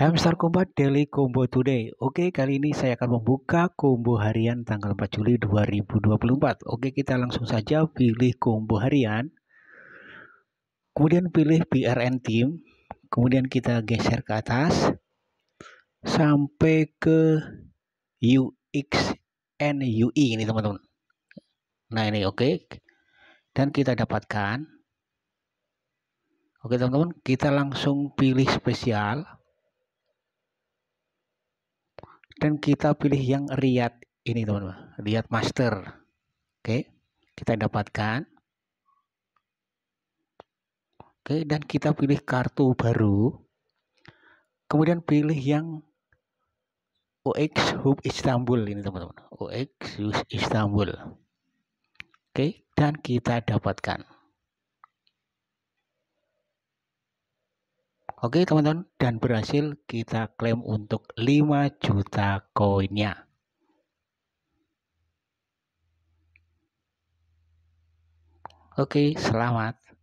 Hamster Combo Daily Combo Today. Oke, kali ini saya akan membuka combo harian tanggal 4 Juli 2024. Oke, kita langsung saja pilih combo harian. Kemudian pilih BRN Team. Kemudian kita geser ke atas sampai ke UX and UI e ini, teman-teman. Nah, ini oke. Dan kita dapatkan Oke, teman-teman, kita langsung pilih spesial dan kita pilih yang riat ini teman-teman riat master oke kita dapatkan oke dan kita pilih kartu baru kemudian pilih yang OX Hub Istanbul ini teman-teman OX Hub Istanbul oke dan kita dapatkan Oke teman-teman dan berhasil kita klaim untuk 5 juta koinnya. Oke, selamat.